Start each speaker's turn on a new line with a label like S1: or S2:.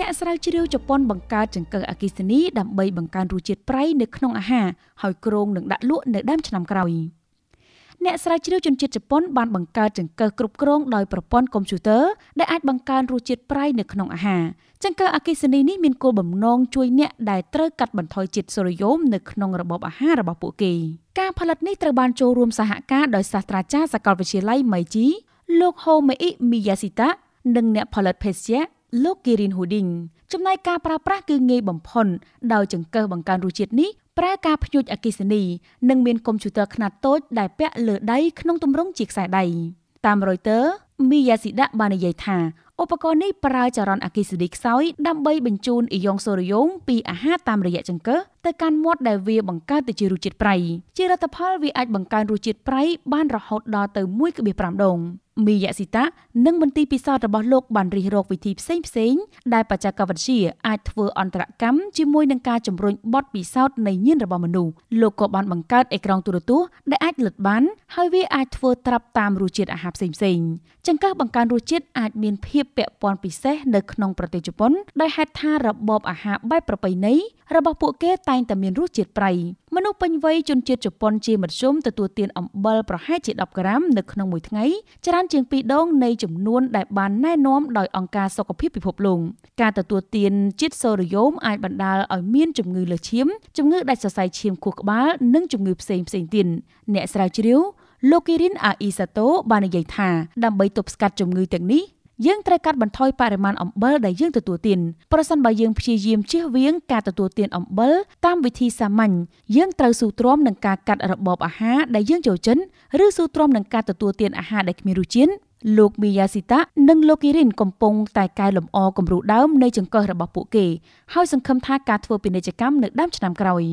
S1: អ្នកស្រាវជ្រាវជប៉ុនបង្កើតចង្កឹះអគិសនីដើម្បីបង្កើនរសជាតិប្រៃនៅក្នុងអាហារហើយគ្រោងនឹងដាក់លក់នៅដើមឆ្នាំក្រោយអ្នកស្រាវជ្រាវជនជាតិជប៉ុនបានបង្កើតចង្កឹះគ្រប់គ្រងដោយប្រព័ន្ធកុំព្យូទ័រដែលអាចបង្កើនរសជាតិប្រៃនៅក្នុងអាហារចង្កឹះអគិសនីនេះមានគោលបំណងជួយអ្នកដែលត្រូវកាត់បន្ថយជាតិសូដ្យូមនៅក្នុងរបបអាហាររបស់ពួកគេ ការផលិតនេះត្រូវបានចូលរួមសហការដោយសាស្ត្រាចារ្យសាកលវិទ្យាល័យ Meiji លោក Homei Miyashita និងអ្នកផលិតភេសជ្ជៈលោកគីរិនហ៊ូឌីងចំណាយការប្រើប្រាស់គឺងាយបំផុតដោយចង្កឹះបង្កើនរសជាតិនេះប្រើការភ្ជួចអគិសនីនិងមានកុំព្យូទ័រខ្នាតតូចដែលពាក់លើដៃក្នុងទម្រង់ជាខ្សែដៃតាម Reuters មីយ៉ាស៊ីដាបាននិយាយថាឧបករណ៍នេះប្រើចរន្តអគិសនីខ្សោយដើម្បីបញ្ជូនអ៊ីយ៉ុងសូរ្យងពីអាហារតាមរយៈចង្កឹះទៅកាន់មាត់ដែលវាបង្កើតទៅជារសជាតិប្រៃជាលទ្ធផលវាអាច បង្កើនរសជាតិប្រៃបានរហូតដល់ទៅ1.5ដងមីយ៉ាស៊ីតានិងមន្ទីរពិសោធន៍របស់លោកបានរិះរកវិធីផ្សេងផ្សេងដែលបច្ចេកវិទ្យាអាចធ្វើអន្តរកម្មជាមួយនឹងការជំរុញបទពិសោធន៍នៃញាណរបស់មនុស្សលោកក៏បានបង្កើតអេក្រង់ទូរទស្សន៍ដែលអាចលិតបានហើយវាអាចធ្វើត្រាប់តាមរសជាតិអាហារផ្សេងផ្សេងចង្កឹះបង្កើនរសជាតិអាចមានភាពពាក់ព័ន្ធពិសេសនៅក្នុងប្រទេសជប៉ុនដោយហេតុថារបបអាហារបែបប្រពៃណីរបស់ពួកគេតែតែងតែមានរសជាតិប្រៃមនុស្សពេញវ័យជនជាតិជប៉ុនជាមធ្យមទទួលទានអំបិលប្រហែលជា10ក្រាមនៅក្នុងមួយថ្ងៃច្រើនជាង2ដងនៃចំនួនដែលបានណែនាំដោយអង្គការសុខភាពពិភពលោកការទទួលទានជាតិសូដ្យូមអាចបណ្ដាលឲ្យមានជំងឺលើសឈាមជំងឺដាច់សរសៃឈាមខួរក្បាលនិងជំងឺផ្សេងផ្សេងទៀតអ្នកស្រាវជ្រាវលោកគិរិនអាអ៊ីសាតូបាននិយាយថាដើម្បីទប់ស្កាត់ជំងឺទាំងនេះយើងត្រូវកាត់បន្ថយបរិមាណអំបិលដែលយើងទទួលទានប្រសិនបើយើងព្យាយាមជៀសវាងការទទួលទានអំបិលតាមវិធីសាមញ្ញយើងត្រូវស៊ូទ្រាំនឹងការកាត់របបអាហារដែលយើងចូលចិត្តឬស៊ូទ្រាំនឹងការទទួលទានអាហារដែលគ្មានរសជាតិលោកមីយ៉ាស៊ីតានិងលោកគីរិនកំពុងតែកែលម្អគំរូដើមនៃចង្កឹះរបស់ពួកគេហើយសង្ឃឹមថាការធ្វើពាណិជ្ជកម្មនៅដើមឆ្នាំក្រោយ